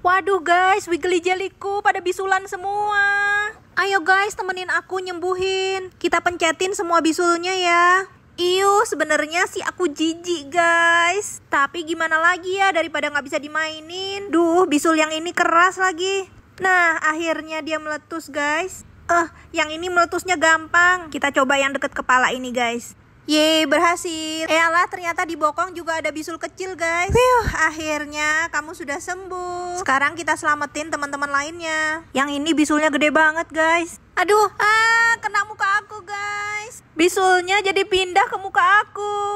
Waduh guys, wiggly jellyku pada bisulan semua. Ayo guys, temenin aku nyembuhin. Kita pencetin semua bisulnya ya. Iyo sebenarnya sih aku jijik guys. Tapi gimana lagi ya daripada nggak bisa dimainin. Duh, bisul yang ini keras lagi. Nah, akhirnya dia meletus guys. Eh, uh, yang ini meletusnya gampang. Kita coba yang deket kepala ini guys. Yeay, berhasil. Eyalah, eh, ternyata di bokong juga ada bisul kecil, guys. Wih, akhirnya kamu sudah sembuh. Sekarang kita selamatin teman-teman lainnya. Yang ini bisulnya gede banget, guys. Aduh, ah, kena muka aku, guys. Bisulnya jadi pindah ke muka aku.